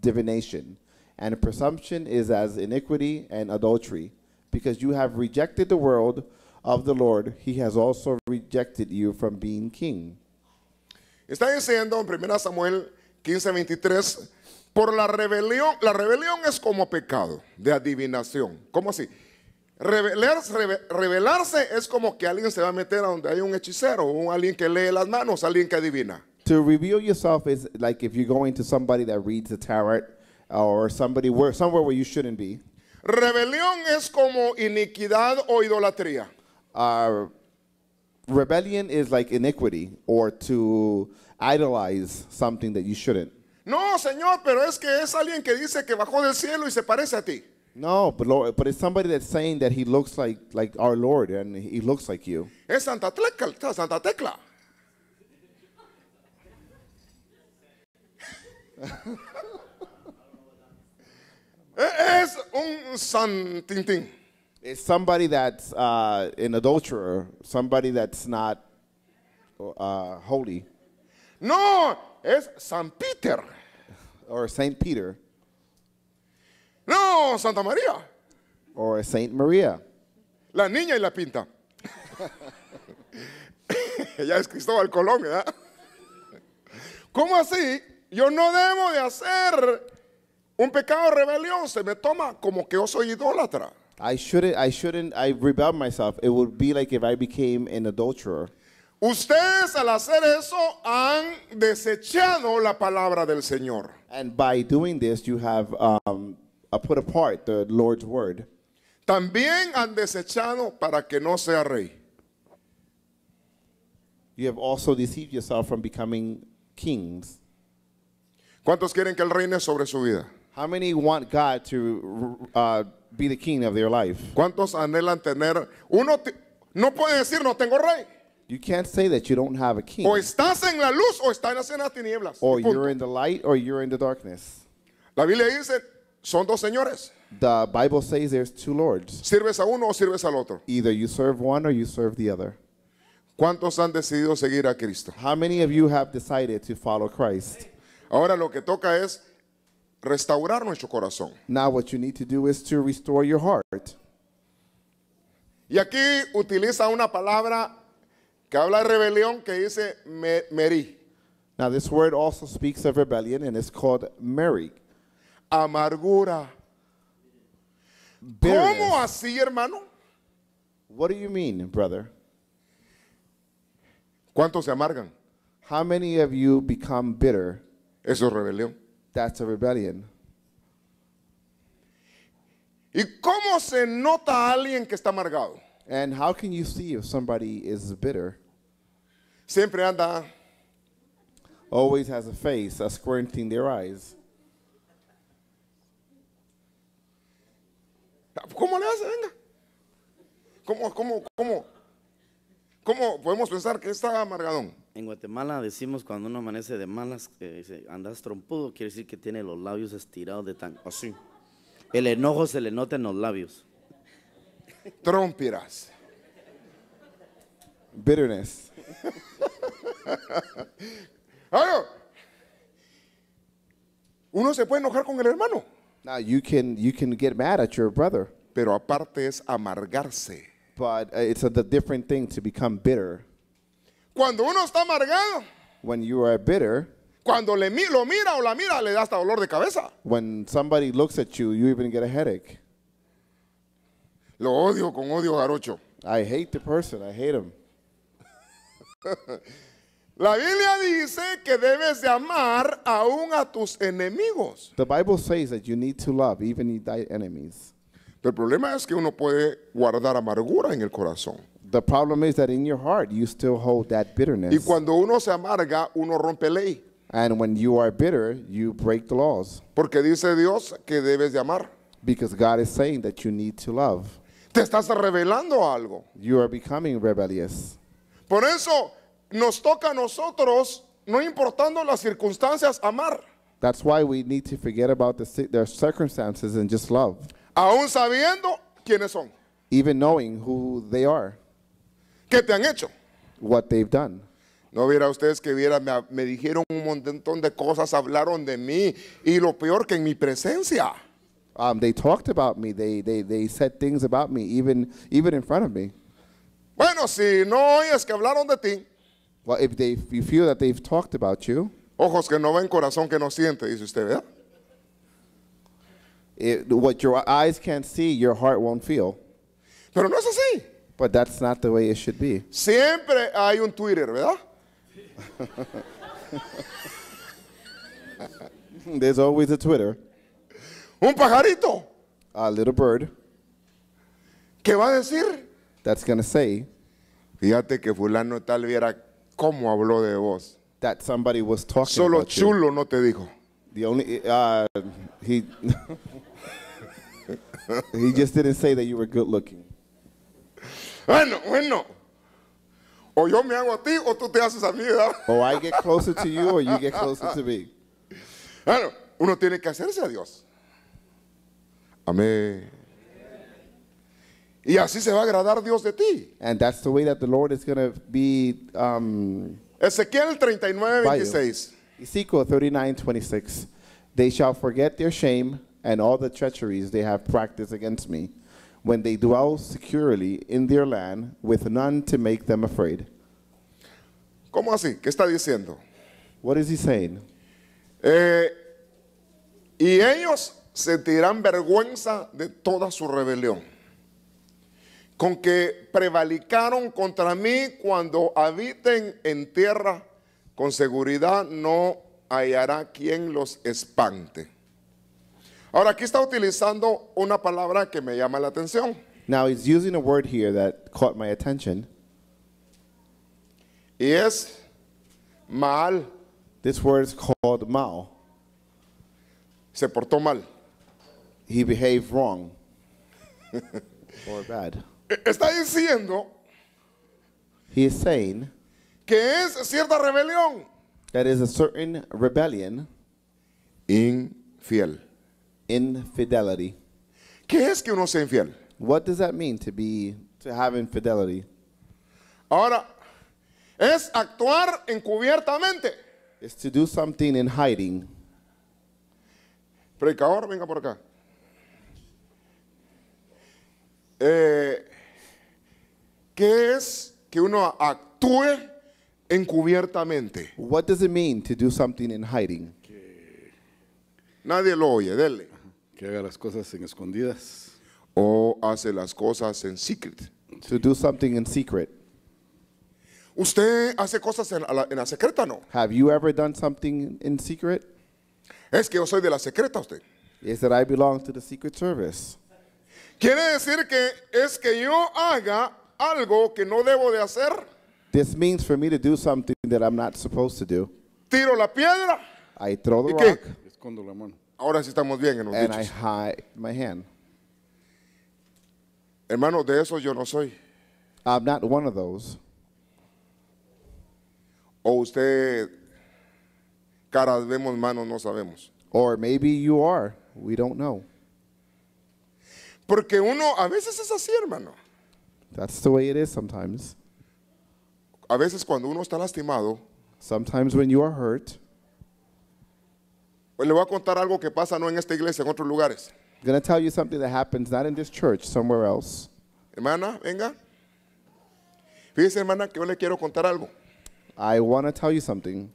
divination, and presumption is as iniquity and adultery, because you have rejected the world of the Lord, he has also rejected you from being king. Está diciendo en 1 Samuel 15, 23, por la rebelión, la rebelión es como pecado de adivinación. ¿Cómo así? Revelarse es como que alguien se va a meter a donde hay un hechicero, un alguien que lee las manos, alguien que adivina. To reveal yourself is like if you're going to somebody that reads the tarot or somebody where somewhere where you shouldn't be. Rebelión es como iniquidad o idolatría. Ah, rebellion is like iniquity or to idolize something that you shouldn't. No, Señor, pero es que es alguien que dice que bajó del cielo y se parece a ti. No, but, Lord, but it's somebody that's saying that he looks like, like our Lord and he looks like you. Es Santa Tecla. Santa Tecla. [laughs] es un San Tintín. is somebody that's uh, an adulterer, somebody that's not uh, holy. No, es San Peter. Or Saint Peter. No, Santa María. Or Saint Maria. La niña y la pinta. Ella [laughs] es Cristóbal Colón, ¿verdad? ¿Cómo así? Yo no debo de hacer un pecado rebelión. Se me toma como que yo soy idólatra. I shouldn't, I shouldn't, I rebelled myself. It would be like if I became an adulterer. Ustedes al hacer eso han desechado la palabra del Señor. And by doing this, you have um, uh, put apart the Lord's word. También han desechado para que no sea rey. You have also deceived yourself from becoming kings. ¿Cuántos quieren que el reine sobre su vida? How many want God to uh, be the king of their life. ¿Cuántos anhelan tener uno no puede decir no tengo rey? You can't say that you don't have a king. O estás en la luz o estás en las tinieblas. Or you're in the light or you're in the darkness. La Biblia dice, son dos señores. The Bible says there's two lords. Sirves a uno o sirves al otro. Either you serve one or you serve the other. ¿Cuántos han decidido seguir a Cristo? How many of you have decided to follow Christ? Ahora lo que toca es restaurar nuestro corazón. Now what you need to do is to restore your heart. Y aquí utiliza una palabra que habla de rebelión que dice meri. Now this word also speaks of rebellion and it's called Merry. Amargura. ¿Cómo así, hermano? What do you mean, brother? ¿Cuántos se amargan? How many of you become bitter? Eso es rebelión. That's a rebellion. ¿Y cómo se nota alguien que está amargado? And how can you see if somebody is bitter? Siempre anda. Always has a face, a squinting their eyes. ¿Cómo le hace? Venga. ¿Cómo, cómo, cómo? ¿Cómo podemos pensar que está amargadón? En Guatemala decimos cuando uno amanece de malas, que andas trompudo, quiere decir que tiene los labios estirados de tan así. El enojo se le nota en los labios. Trompiras. Bitterness. [laughs] Oh. Uno se puede enojar con el hermano. you can get mad at your brother, Pero aparte es amargarse. but uh, it's a different thing to become bitter. Cuando uno está amargado, when you are bitter, cuando le, lo mira o la mira, le da hasta dolor de cabeza. when somebody looks at you, you even get a headache. Lo odio con odio garocho. I hate the person, I hate him. [laughs] La Biblia dice que debes de amar aún a tus enemigos. The Bible says that you need to love even thy enemies. Pero el problema es que uno puede guardar amargura en el corazón. The problem is that in your heart you still hold that bitterness. Y cuando uno se amarga, uno rompe ley. And when you are bitter, you break the laws. Porque dice Dios que debes de amar. Because God is saying that you need to love. Te estás revelando algo. You are becoming rebellious. Por eso nos toca a nosotros, no importando las circunstancias, amar. That's why we need to forget about the, their circumstances and just love. Aún sabiendo quiénes son. Even knowing who they are. ¿Qué te han hecho? What they've done. No viera ustedes que viera, me, me, dijeron un montón de cosas, hablaron de mí y lo peor que en mi presencia. Um, they talked about me, they, they, they said things about me, even, even in front of me. Bueno, si no oyes que hablaron de ti. Well, if, they, you feel that they've talked about you. Ojos que no ven, corazón que no siente, dice usted, ¿verdad? It, what your eyes can't see, your heart won't feel. Pero no es así. But that's not the way it should be. Siempre hay un Twitter, ¿verdad? [laughs] There's always a Twitter. Un pajarito. A little bird. ¿Qué va a decir? That's going to say. Fíjate que fulano tal viera cómo habló de vos. That somebody was talking Solo about chulo you. no te dijo. The only uh, he [laughs] he just didn't say that you were good looking. Bueno, bueno. O yo me hago a ti o tú te haces a mí, ¿verdad? Or I get closer to you or you get closer to me. Bueno, uno tiene que hacerse a Dios. Amén. Y así se va a agradar Dios de ti. And that's the way that the Lord is going to be. Um, Ezequiel Ezekiel 39, 26. They shall forget their shame and all the treacheries they have practiced against me. when they dwell securely in their land with none to make them afraid. ¿Cómo así? ¿Qué está diciendo? What is he saying? Eh, y ellos sentirán vergüenza de toda su rebelión. Con que prevalicaron contra mí cuando habiten en tierra, con seguridad no hallará quien los espante. Ahora aquí está utilizando una palabra que me llama la atención. Now he's using a word here that caught my attention. Y es mal. This word is called mal. Se portó mal. He behaved wrong. [laughs] or bad. E, está diciendo He is saying que es cierta rebelión. That is a certain rebellion. Infiel infidelity. ¿Qué es que uno sea infiel? What does that mean to be to have infidelity? Ahora es actuar encubiertamente. Is to do something in hiding. Predicador, venga por acá. Eh, ¿Qué es que uno actúe encubiertamente? What does it mean to do something in hiding? Nadie lo oye, dele. Que haga las cosas en escondidas. O hace las cosas en secret. To do something in secret. ¿Usted hace cosas en la, en la secreta no? Have you ever done something in secret? Es que yo soy de la secreta usted. Is that I belong to the Secret Service. Quiere decir que es que yo haga algo que no debo de hacer. This means for me to do something that I'm not supposed to do. Tiro la piedra. I throw the ¿Y rock. Qué? Escondo la mano. Ahora sí estamos bien en los and I hide my hand. Hermano, de eso yo no soy. I'm not one of those. O usted, caras vemos, manos no sabemos. Or maybe you are. We don't know. Porque uno a veces es así, hermano. That's the way it is sometimes. A veces cuando uno está lastimado, Sometimes when you are hurt, pues le voy a contar algo que pasa no en esta iglesia, en otros lugares. I'm going tell you something that happens not in this church, somewhere else. Hermana, venga. Fíjese, hermana, que yo le quiero contar algo. I want tell you something.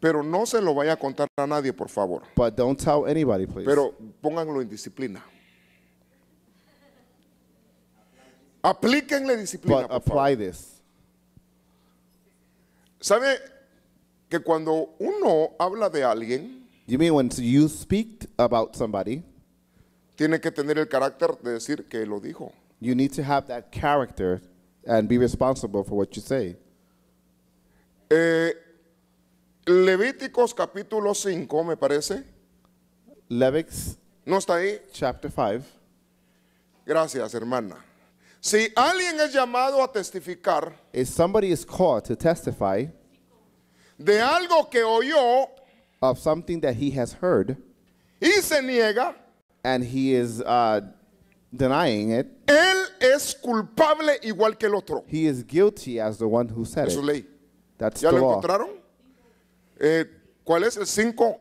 Pero no se lo vaya a contar a nadie, por favor. Pero pónganlo en disciplina. Aplíquenle disciplina. apply this. ¿Sabe que cuando uno habla de alguien, You mean when you speak about somebody, tiene que tener el carácter de decir que lo dijo. you need to have that character and be responsible for what you say. Eh, Levíticos capítulo 5, me parece. Leviticus ¿No está ahí? chapter 5. Gracias, hermana. Si alguien es llamado a testificar If somebody is called to testify de algo que oyó of something that he has heard y se niega, and he is uh, denying it, él es culpable igual que el otro. he is guilty as the one who said Es su ley. ¿Ya lo encontraron? Eh, ¿Cuál es el 5?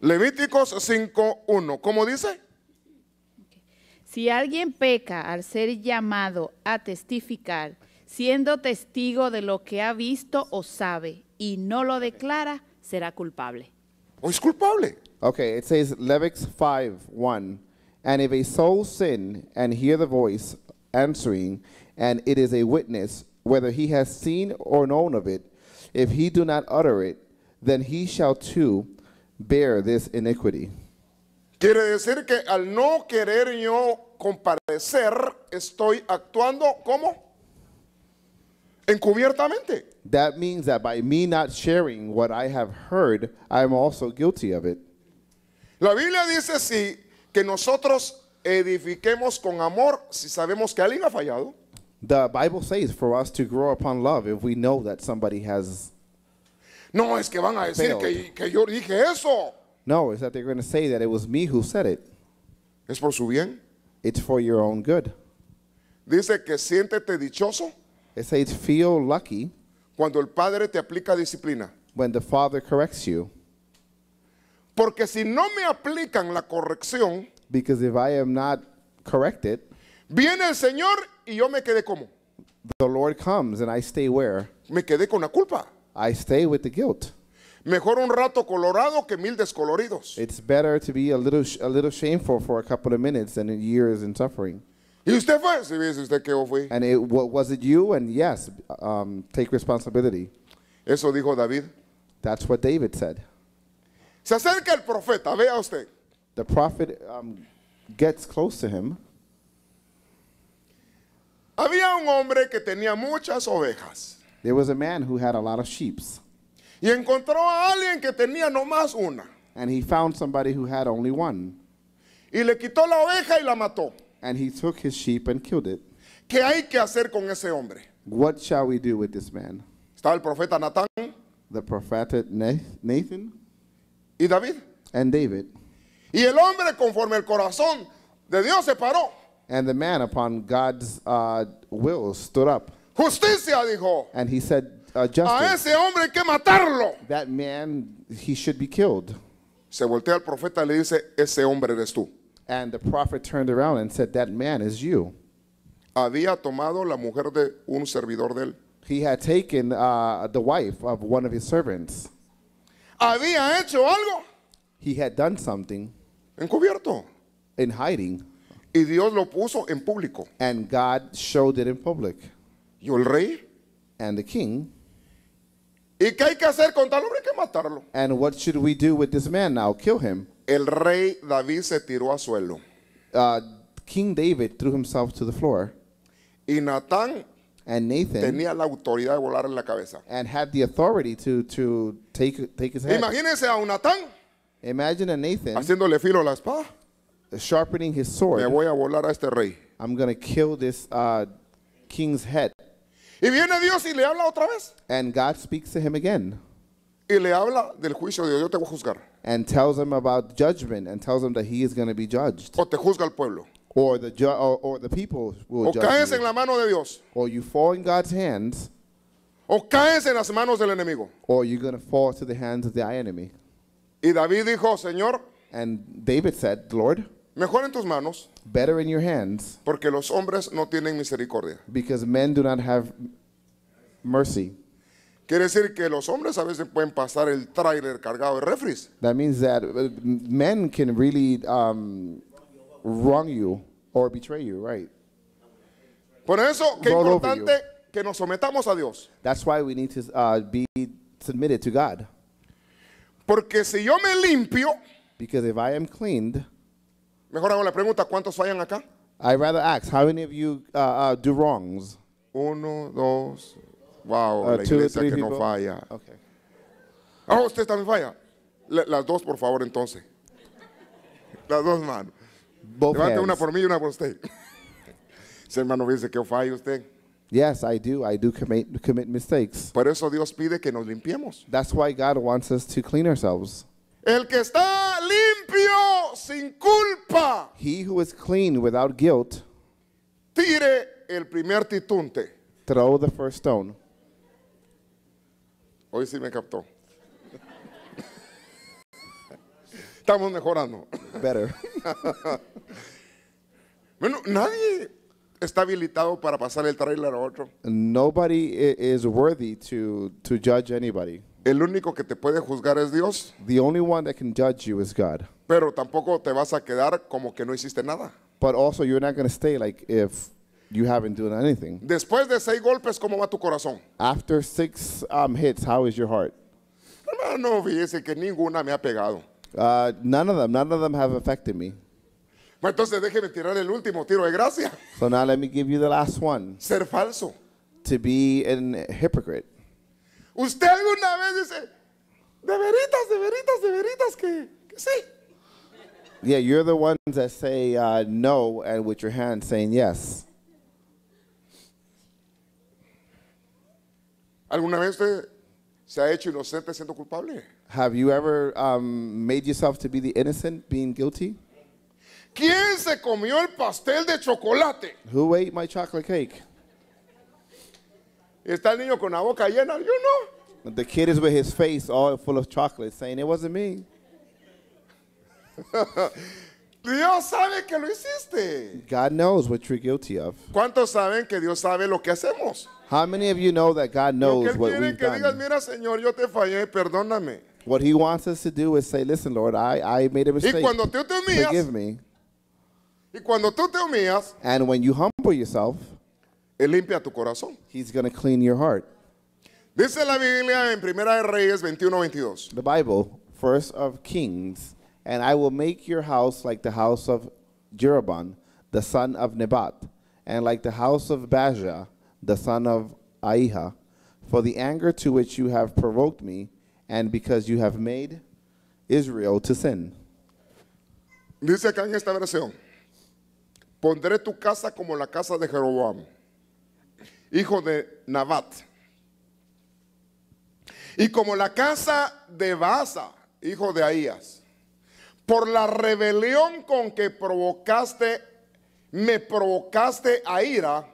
Levíticos 5.1. ¿Cómo dice? Si alguien peca al ser llamado a testificar, siendo testigo de lo que ha visto o sabe y no lo declara, será culpable. ¿O oh, es culpable? Okay, it says Leviticus 5 1. And if a soul sin and hear the voice answering, and it is a witness, whether he has seen or known of it, if he do not utter it, then he shall too bear this iniquity. Quiere decir que al no querer yo comparecer, estoy actuando como encubiertamente. That means that by me not sharing what I have heard, I'm also guilty of it. La Biblia dice sí que nosotros edifiquemos con amor si sabemos que alguien ha fallado. The Bible says for us to grow upon love if we know that somebody has No, es que van a decir que, que, yo dije eso. No, it's that they're going to say that it was me who said it. Es por su bien. It's for your own good. Dice que siéntete dichoso. It says, feel lucky cuando el padre te aplica disciplina. when the father corrects you. Porque si no me aplican la corrección, Because if I am not corrected, viene el Señor y yo me quedé como. the Lord comes and I stay where? Me quedé con la culpa. I stay with the guilt. Mejor un rato colorado que mil descoloridos. It's better to be a little, a little shameful for a couple of minutes than years in suffering. Y usted fue, Sí, dice usted que yo fui. And it, was it you? And yes, um, take responsibility. Eso dijo David. That's what David said. Se acerca el profeta, vea usted. The prophet um, gets close to him. Había un hombre que tenía muchas ovejas. There was a man who had a lot of sheep. Y encontró a alguien que tenía nomás una. And he found somebody who had only one. Y le quitó la oveja y la mató. And he took his sheep and killed it. ¿Qué hay que hacer con ese hombre? What shall we do with this man? el profeta Natán. The prophet Nathan. Y David. And David. Y el hombre conforme el corazón de Dios se paró. And the man upon God's uh, will stood up. Justicia dijo. And he said uh, justice. A ese hombre hay que matarlo. That man he should be killed. Se voltea al profeta y le dice, ese hombre eres tú. And the prophet turned around and said, That man is you. Había tomado la mujer de un servidor de él. He had taken uh, the wife of one of his servants. Había hecho algo. He had done something. Encubierto. In hiding. Y Dios lo puso en público. And God showed it in public. Y el rey. And the king. ¿Y qué hay que hacer con tal hombre que matarlo? And what should we do with this man now? Kill him. El rey David se tiró al suelo. Uh, King David threw himself to the floor. Y Natán and Nathan tenía la autoridad de volar en la cabeza. and had the authority to to take take his head. Imagínense a un Natán Imagine a Nathan haciéndole filo a la espada. sharpening his sword. Me voy a volar a este rey. I'm gonna kill this uh, king's head. Y viene Dios y le habla otra vez. And God speaks to him again. Y le habla del juicio de Dios, yo te voy a juzgar. and tells him about judgment and tells him that he is going to be judged O te juzga el pueblo. or the ju- or, or the people will O judge caes en la mano de Dios. or you fall in God's hands O caes en las manos del enemigo. or you're going to fall to the hands of the enemy. Y David dijo, Señor, And David said, "Lord, mejor en tus manos, better in your hands porque los hombres no tienen misericordia. because men do not have mercy." Quiere decir que los hombres a veces pueden pasar el tráiler cargado de refris. That means that uh, men can really um, wrong you or betray you, right? Por eso, que Roll importante que nos sometamos a Dios. That's why we need to uh, be submitted to God. Porque si yo me limpio, because if I am cleaned, mejor hago la pregunta, ¿cuántos fallan acá? I rather ask, how many of you uh, uh do wrongs? Uno, dos, Wow, uh, la iglesia que no falla. Okay. Oh, usted también falla. las dos, por favor, entonces. Las dos manos. Levante una por mí y una por usted. [laughs] Ese hermano dice que falla usted. Yes, I do. I do commit, commit mistakes. Por eso Dios pide que nos limpiemos. That's why God wants us to clean ourselves. El que está limpio sin culpa. He who is clean without guilt. Tire el primer titunte. Throw the first stone. Hoy sí me captó. Estamos mejorando. Better. [laughs] bueno, nadie está habilitado para pasar el trailer a otro. Nobody is worthy to, to judge anybody. El único que te puede juzgar es Dios. The only one that can judge you is God. Pero tampoco te vas a quedar como que no hiciste nada. But also you're not going to stay like if you haven't done anything. Después de seis golpes, ¿cómo va tu corazón? After six um, hits, how is your heart? fíjese que ninguna me ha pegado. Uh, none of them, none of them have affected me. Entonces déjeme tirar el último tiro de gracia. So now let me give you the last one. Ser falso. To be an hypocrite. Usted alguna vez dice, de veritas, de veritas, de veritas que, que sí. Yeah, you're the ones that say uh, no and with your hand saying yes. ¿Alguna vez se ha hecho inocente siendo culpable? Have you ever um, made yourself to be the innocent, being guilty? ¿Quién se comió el pastel de chocolate? Who ate my chocolate cake? Está el niño con la boca llena, yo no. The kid is with his face all full of chocolate, saying it wasn't me. [laughs] Dios sabe que lo hiciste. God knows what you're guilty of. ¿Cuántos saben que Dios sabe lo que hacemos? How many of you know that God knows what we've que done? Mira, Señor, yo te fallé, perdóname. What he wants us to do is say, listen, Lord, I, I made a mistake. Y cuando tú te humillas, Forgive me. Y cuando tú te humillas, and when you humble yourself, él limpia tu corazón. He's going to clean your heart. Dice la Biblia en Primera de Reyes 21-22. The Bible, first of Kings and I will make your house like the house of Jeroboam, the son of Nebat, and like the house of Baja, the son of Aiha, for the anger to which you have provoked me, and because you have made Israel to sin. Dice acá en esta versión, pondré tu casa como la casa de Jeroboam, hijo de Nabat, y como la casa de Baza, hijo de Ahías. por la rebelión con que provocaste, me provocaste a ira,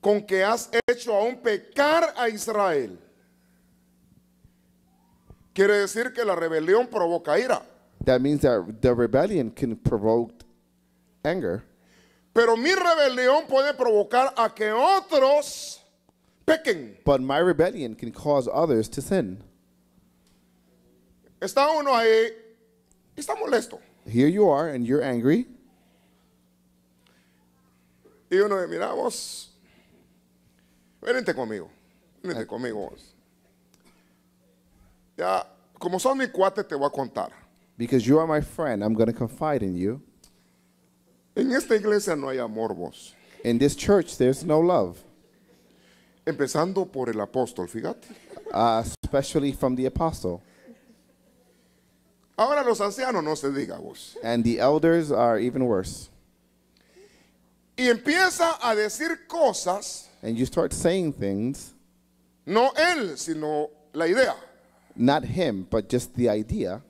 con que has hecho a un pecar a Israel. Quiere decir que la rebelión provoca ira. That means that the rebellion can provoke anger. Pero mi rebelión puede provocar a que otros pequen. But my rebellion can cause others to sin. Está uno ahí Está molesto. Here you are and you're angry. Y uno dice, mira vos, venite conmigo, venite I, ah. conmigo vos. Ya, como son mi cuate, te voy a contar. Because you are my friend, I'm going to confide in you. En esta iglesia no hay amor vos. In this church there's no love. Empezando por el apóstol, fíjate. Uh, especially from the apostle. Ahora los ancianos no se diga vos. And the elders are even worse. Y empieza a decir cosas. And you start saying things. No él, sino la idea. Not him, but just the idea.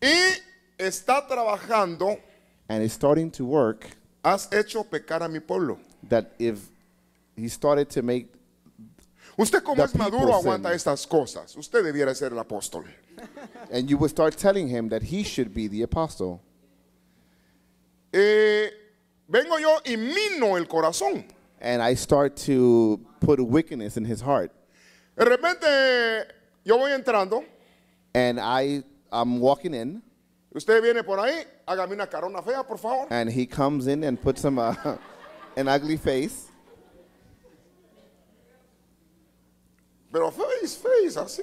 Y está trabajando. And is starting to work. Has hecho pecar a mi pueblo. That if he started to make Usted como es maduro aguanta estas cosas. Usted debiera ser el apóstol. And you would start telling him that he should be the apostle. Eh, vengo yo y mino el corazón. And I start to put wickedness in his heart. De repente yo voy entrando. And I I'm walking in. Usted viene por ahí, hágame una carona fea, por favor. And he comes in and puts him uh, a, [laughs] an ugly face. Pero face, face, así.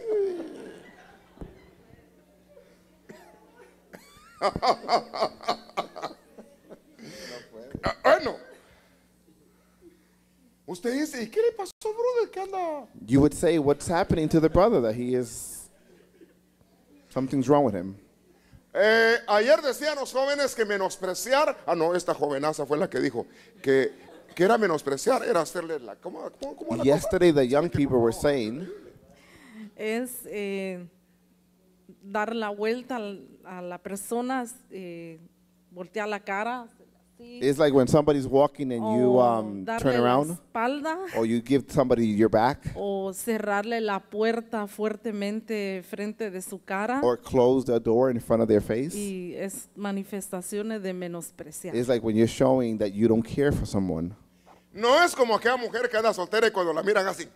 bueno. Usted dice, qué le pasó, brother? ¿Qué anda? You would say, what's happening to the brother? That he is, something's wrong with him. Eh, ayer decían los jóvenes que menospreciar, ah no, esta jovenaza fue la que dijo, que que era menospreciar, era hacerle la... ¿cómo, cómo, la Yesterday the young people were saying, es eh, dar la vuelta a la persona, eh, voltear la cara. es It's like when somebody's walking and you um, turn around, espalda, or you give somebody your back, o cerrarle la puerta fuertemente frente de su cara, or close the door in front of their face. Y es manifestaciones de menospreciar. It's like when you're showing that you don't care for someone. No es como aquella mujer que anda soltera y cuando la miran así.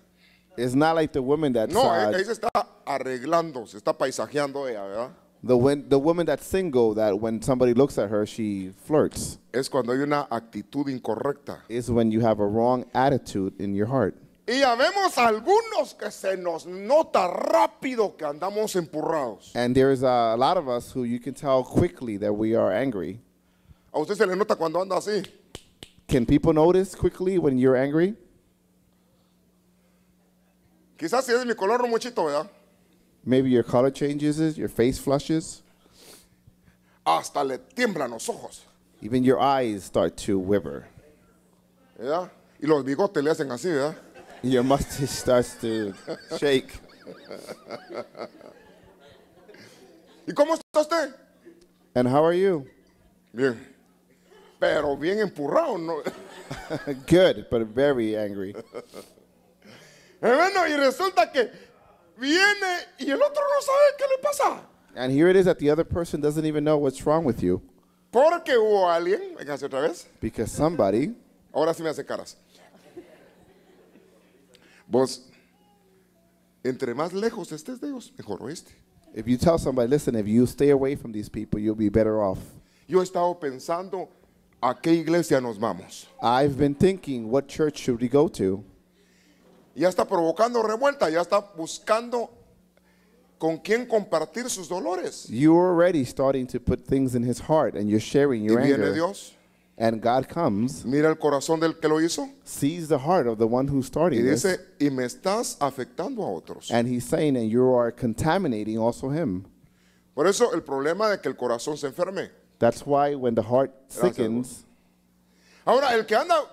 It's not like the woman that's No, uh, ella ahí se está arreglando, se está paisajeando ella, ¿verdad? The, when, the woman that's single, that when somebody looks at her, she flirts. Es cuando hay una actitud incorrecta. It's when you have a wrong attitude in your heart. Y vemos algunos que se nos nota rápido que andamos empurrados. And there is a lot of us who you can tell quickly that we are angry. A usted se le nota cuando anda así. Can people notice quickly when you're angry? Maybe your color changes, your face flushes. Hasta le tiemblan los ojos. Even your eyes start to wither. ¿Verdad? Y los bigotes le hacen así, ¿verdad? Your mustache starts to shake. [laughs] ¿Y cómo está usted? And how are you? Bien. Pero bien empurrado, ¿no? [laughs] Good, but very angry. Hermano, [laughs] eh, y resulta que viene y el otro no sabe qué le pasa. And here it is that the other person doesn't even know what's wrong with you. Porque hubo alguien, véngase otra vez. Because somebody. Ahora sí me hace caras. Vos, entre más lejos estés de ellos, mejor oíste. If you tell somebody, listen, if you stay away from these people, you'll be better off. Yo he estado pensando ¿A qué iglesia nos vamos? I've been thinking, what church should we go to? Ya está provocando revuelta, ya está buscando con quién compartir sus dolores. You're already starting to put things in his heart and you're sharing your y viene anger. Dios And God comes, mira el corazón del que lo hizo sees the heart of the one who started y dice, this, y me estás afectando a otros. and he's saying, and you are contaminating also him. Por eso el problema de que el corazón se enferme That's why when the heart sickens. Ahora, el que anda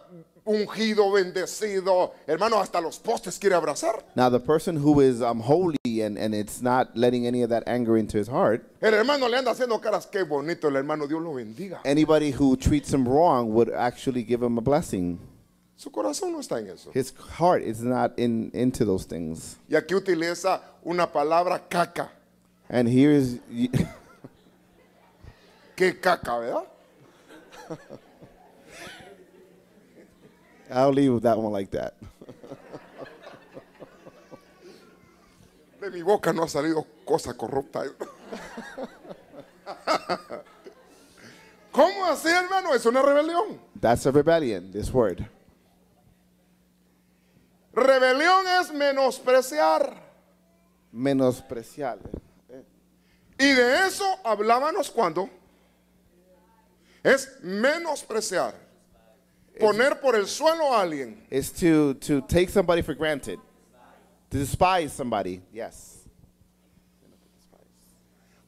ungido, bendecido, hermano, hasta los postes quiere abrazar. Now the person who is um, holy and, and it's not letting any of that anger into his heart. El hermano le anda haciendo caras, qué bonito el hermano, Dios lo bendiga. Anybody who treats him wrong would actually give him a blessing. Su corazón no está en eso. His heart is not in into those things. Y aquí utiliza una palabra caca. And here is [laughs] Qué caca, ¿verdad? [laughs] I'll leave that one like that. De mi boca no ha salido cosa corrupta. [laughs] ¿Cómo así, hermano? Es una rebelión. That's a rebellion, this word. Rebelión es menospreciar. Menospreciar. Y de eso hablábamos cuando es menospreciar. Poner por el suelo a alguien. It's to, to take somebody for granted. To despise somebody, yes.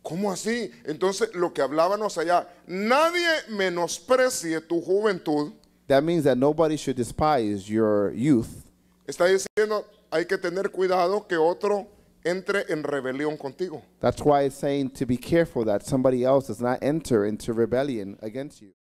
¿Cómo así? Entonces, lo que hablábamos allá, nadie menosprecie tu juventud. That means that nobody should despise your youth. Está diciendo, hay que tener cuidado que otro entre en rebelión contigo. That's why it's saying to be careful that somebody else does not enter into rebellion against you.